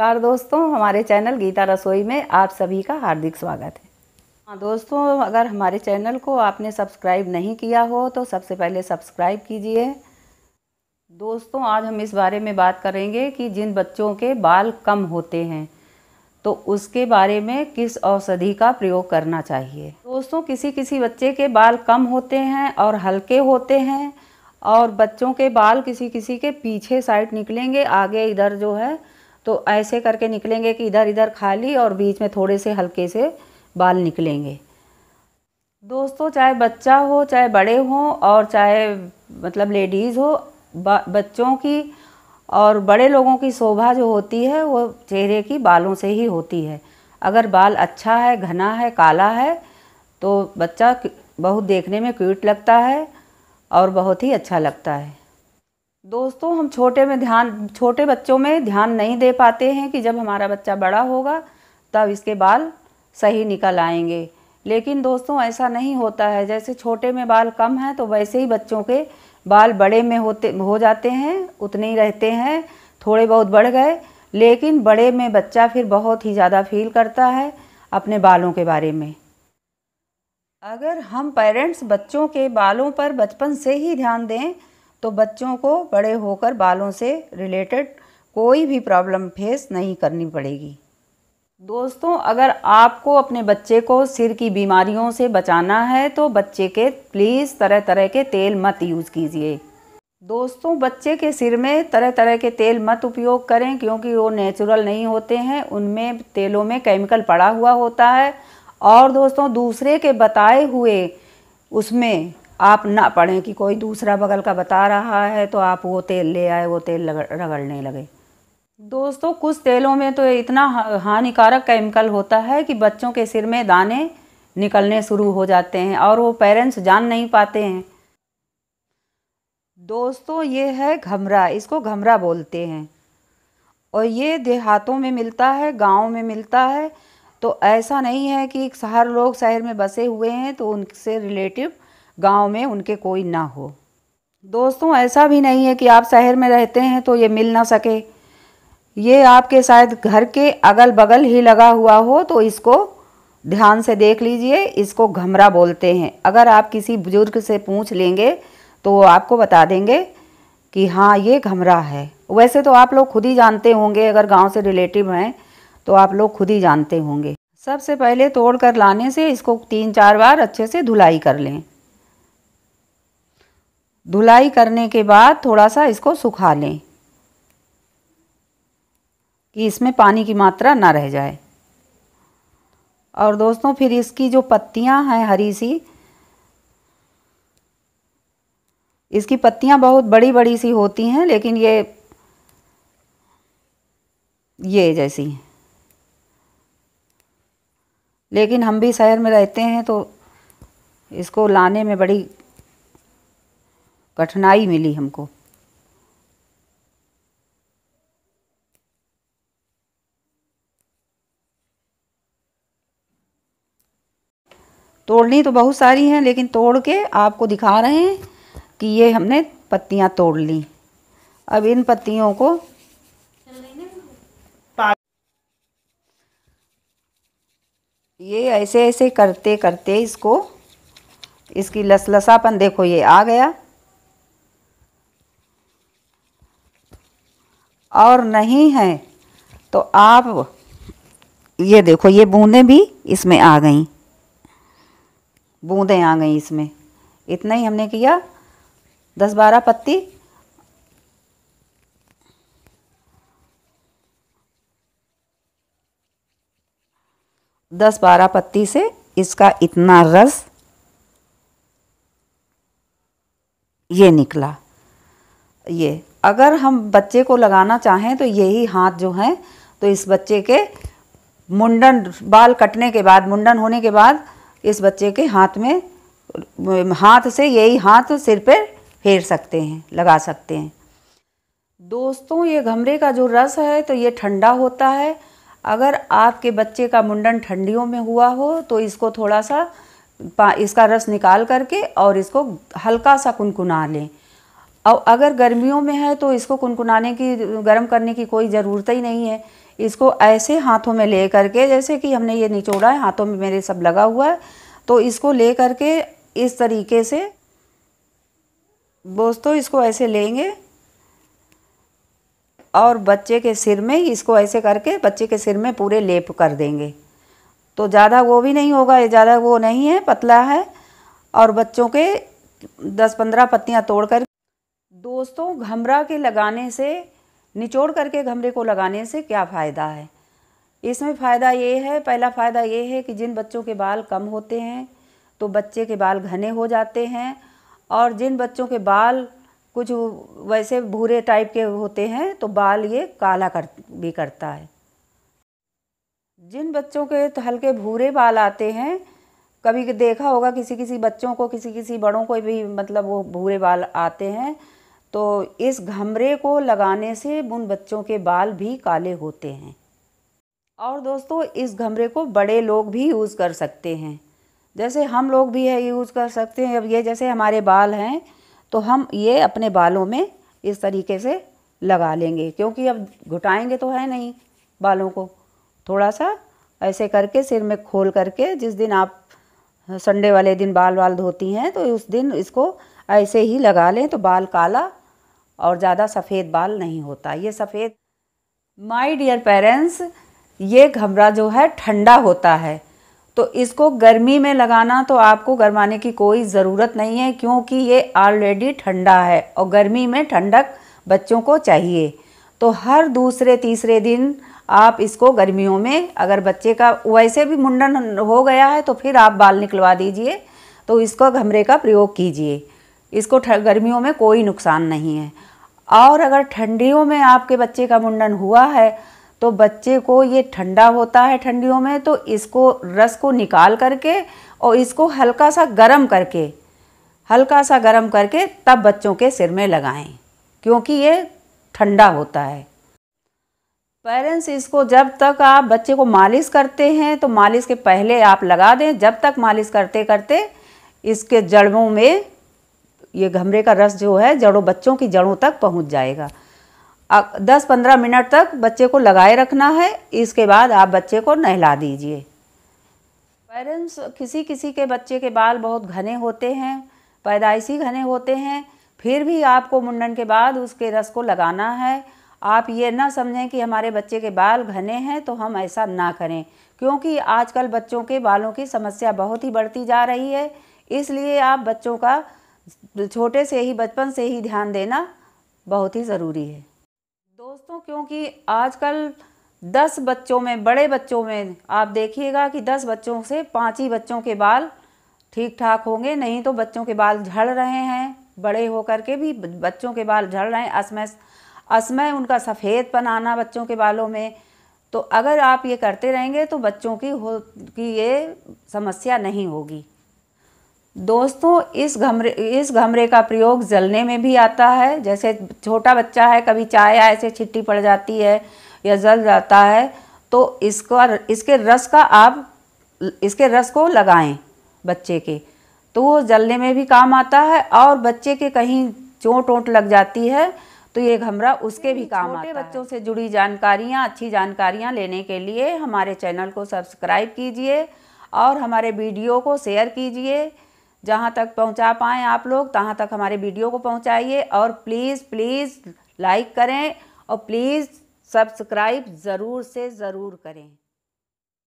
नमस्कार दोस्तों हमारे चैनल गीता रसोई में आप सभी का हार्दिक स्वागत है हाँ दोस्तों अगर हमारे चैनल को आपने सब्सक्राइब नहीं किया हो तो सबसे पहले सब्सक्राइब कीजिए दोस्तों आज हम इस बारे में बात करेंगे कि जिन बच्चों के बाल कम होते हैं तो उसके बारे में किस औषधि का प्रयोग करना चाहिए दोस्तों किसी किसी बच्चे के बाल कम होते हैं और हल्के होते हैं और बच्चों के बाल किसी किसी के पीछे साइड निकलेंगे आगे इधर जो है तो ऐसे करके निकलेंगे कि इधर इधर खाली और बीच में थोड़े से हल्के से बाल निकलेंगे दोस्तों चाहे बच्चा हो चाहे बड़े हों और चाहे मतलब लेडीज़ हो बच्चों की और बड़े लोगों की शोभा जो होती है वो चेहरे की बालों से ही होती है अगर बाल अच्छा है घना है काला है तो बच्चा बहुत देखने में क्यूट लगता है और बहुत ही अच्छा लगता है दोस्तों हम छोटे में ध्यान छोटे बच्चों में ध्यान नहीं दे पाते हैं कि जब हमारा बच्चा बड़ा होगा तब इसके बाल सही निकल आएंगे लेकिन दोस्तों ऐसा नहीं होता है जैसे छोटे में बाल कम हैं तो वैसे ही बच्चों के बाल बड़े में होते हो जाते हैं उतने ही रहते हैं थोड़े बहुत बढ़ गए लेकिन बड़े में बच्चा फिर बहुत ही ज़्यादा फील करता है अपने बालों के बारे में अगर हम पेरेंट्स बच्चों के बालों पर बचपन से ही ध्यान दें तो बच्चों को बड़े होकर बालों से रिलेटेड कोई भी प्रॉब्लम फेस नहीं करनी पड़ेगी दोस्तों अगर आपको अपने बच्चे को सिर की बीमारियों से बचाना है तो बच्चे के प्लीज़ तरह तरह के तेल मत यूज़ कीजिए दोस्तों बच्चे के सिर में तरह तरह के तेल मत उपयोग करें क्योंकि वो नेचुरल नहीं होते हैं उनमें तेलों में केमिकल पड़ा हुआ होता है और दोस्तों दूसरे के बताए हुए उसमें आप ना पढ़ें कि कोई दूसरा बगल का बता रहा है तो आप वो तेल ले आए वो तेल रगड़ने लगे दोस्तों कुछ तेलों में तो इतना हानिकारक केमिकल होता है कि बच्चों के सिर में दाने निकलने शुरू हो जाते हैं और वो पेरेंट्स जान नहीं पाते हैं दोस्तों ये है घमरा इसको घमरा बोलते हैं और ये देहातों में मिलता है गाँव में मिलता है तो ऐसा नहीं है कि हर लोग शहर में बसे हुए हैं तो उनसे रिलेटिव गांव में उनके कोई ना हो दोस्तों ऐसा भी नहीं है कि आप शहर में रहते हैं तो ये मिल ना सके ये आपके शायद घर के अगल बगल ही लगा हुआ हो तो इसको ध्यान से देख लीजिए इसको घमरा बोलते हैं अगर आप किसी बुजुर्ग से पूछ लेंगे तो वो आपको बता देंगे कि हाँ ये घमरा है वैसे तो आप लोग खुद ही जानते होंगे अगर गांव से रिलेटिव हैं तो आप लोग खुद ही जानते होंगे सबसे पहले तोड़ कर लाने से इसको तीन चार बार अच्छे से धुलाई कर लें धुलाई करने के बाद थोड़ा सा इसको सुखा लें कि इसमें पानी की मात्रा ना रह जाए और दोस्तों फिर इसकी जो पत्तियां हैं हरी सी इसकी पत्तियां बहुत बड़ी बड़ी सी होती हैं लेकिन ये ये जैसी हैं लेकिन हम भी शहर में रहते हैं तो इसको लाने में बड़ी कठिनाई मिली हमको तोड़नी तो बहुत सारी हैं लेकिन तोड़ के आपको दिखा रहे हैं कि ये हमने पत्तियां तोड़ ली अब इन पत्तियों को ये ऐसे ऐसे करते करते इसको इसकी लसलसापन देखो ये आ गया और नहीं है तो आप ये देखो ये बूंदें भी इसमें आ गई बूंदें आ गई इसमें इतना ही हमने किया दस बारह पत्ती दस बारह पत्ती से इसका इतना रस ये निकला ये अगर हम बच्चे को लगाना चाहें तो यही हाथ जो है तो इस बच्चे के मुंडन बाल कटने के बाद मुंडन होने के बाद इस बच्चे के हाथ में हाथ से यही हाथ सिर पे फेर सकते हैं लगा सकते हैं दोस्तों ये घमरे का जो रस है तो ये ठंडा होता है अगर आपके बच्चे का मुंडन ठंडियों में हुआ हो तो इसको थोड़ा सा इसका रस निकाल करके और इसको हल्का सा कुनकुना लें और अगर गर्मियों में है तो इसको कुनकुनाने की गर्म करने की कोई ज़रूरत ही नहीं है इसको ऐसे हाथों में ले करके जैसे कि हमने ये निचोड़ा है हाथों में मेरे सब लगा हुआ है तो इसको ले करके इस तरीके से दोस्तों इसको ऐसे लेंगे और बच्चे के सिर में इसको ऐसे करके बच्चे के सिर में पूरे लेप कर देंगे तो ज़्यादा वो भी नहीं होगा ये ज़्यादा वो नहीं है पतला है और बच्चों के दस पंद्रह पत्तियाँ तोड़ कर दोस्तों घमरा के लगाने से निचोड़ करके घमरे को लगाने से क्या फ़ायदा है इसमें फ़ायदा ये है पहला फ़ायदा ये है कि जिन बच्चों के बाल कम होते हैं तो बच्चे के बाल घने हो जाते हैं और जिन बच्चों के बाल कुछ वैसे भूरे टाइप के होते हैं तो बाल ये काला कर भी करता है जिन बच्चों के तो हल्के भूरे बाल आते हैं कभी देखा होगा किसी किसी बच्चों को किसी किसी बड़ों को भी मतलब वो भूरे बाल आते हैं तो इस घमरे को लगाने से उन बच्चों के बाल भी काले होते हैं और दोस्तों इस घमरे को बड़े लोग भी यूज़ कर सकते हैं जैसे हम लोग भी है यूज़ कर सकते हैं अब ये जैसे हमारे बाल हैं तो हम ये अपने बालों में इस तरीके से लगा लेंगे क्योंकि अब घुटाएंगे तो है नहीं बालों को थोड़ा सा ऐसे करके सिर में खोल करके जिस दिन आप संडे वाले दिन बाल बाल धोती हैं तो उस दिन इसको ऐसे ही लगा लें तो बाल काला और ज़्यादा सफ़ेद बाल नहीं होता ये सफ़ेद माई डियर पेरेंट्स ये घमरा जो है ठंडा होता है तो इसको गर्मी में लगाना तो आपको गर्माने की कोई ज़रूरत नहीं है क्योंकि ये ऑलरेडी ठंडा है और गर्मी में ठंडक बच्चों को चाहिए तो हर दूसरे तीसरे दिन आप इसको गर्मियों में अगर बच्चे का वैसे भी मुंडन हो गया है तो फिर आप बाल निकलवा दीजिए तो इसको घमरे का प्रयोग कीजिए इसको गर्मियों में कोई नुकसान नहीं है और अगर ठंडियों में आपके बच्चे का मुंडन हुआ है तो बच्चे को ये ठंडा होता है ठंडियों में तो इसको रस को निकाल करके और इसको हल्का सा गर्म करके हल्का सा गर्म करके तब बच्चों के सिर में लगाएं क्योंकि ये ठंडा होता है पेरेंट्स इसको जब तक आप बच्चे को मालिश करते हैं तो मालिश के पहले आप लगा दें जब तक मालिश करते करते इसके जड़ों में ये घमरे का रस जो है जड़ों बच्चों की जड़ों तक पहुंच जाएगा दस पंद्रह मिनट तक बच्चे को लगाए रखना है इसके बाद आप बच्चे को नहला दीजिए पेरेंट्स किसी किसी के बच्चे के बाल बहुत घने होते हैं पैदाइशी घने होते हैं फिर भी आपको मुंडन के बाद उसके रस को लगाना है आप ये ना समझें कि हमारे बच्चे के बाल घने हैं तो हम ऐसा ना करें क्योंकि आजकल बच्चों के बालों की समस्या बहुत ही बढ़ती जा रही है इसलिए आप बच्चों का छोटे से ही बचपन से ही ध्यान देना बहुत ही ज़रूरी है दोस्तों क्योंकि आजकल दस बच्चों में बड़े बच्चों में आप देखिएगा कि दस बच्चों से पाँच ही बच्चों के बाल ठीक ठाक होंगे नहीं तो बच्चों के बाल झड़ रहे हैं बड़े होकर के भी बच्चों के बाल झड़ रहे हैं असमय असमय उनका सफ़ेद आना बच्चों के बालों में तो अगर आप ये करते रहेंगे तो बच्चों की हो की ये समस्या नहीं होगी दोस्तों इस घमरे इस घमरे का प्रयोग जलने में भी आता है जैसे छोटा बच्चा है कभी चाय ऐसे छिट्टी पड़ जाती है या जल जाता है तो इसका इसके रस का आप इसके रस को लगाएं बच्चे के तो वो जलने में भी काम आता है और बच्चे के कहीं चोट वोट लग जाती है तो ये घमरा उसके भी काम आता है बच्चों से जुड़ी जानकारियाँ अच्छी जानकारियाँ लेने के लिए हमारे चैनल को सब्सक्राइब कीजिए और हमारे वीडियो को शेयर कीजिए जहाँ तक पहुँचा पाएँ आप लोग तहाँ तक हमारे वीडियो को पहुँचाइए और प्लीज़ प्लीज़ लाइक करें और प्लीज़ सब्सक्राइब ज़रूर से ज़रूर करें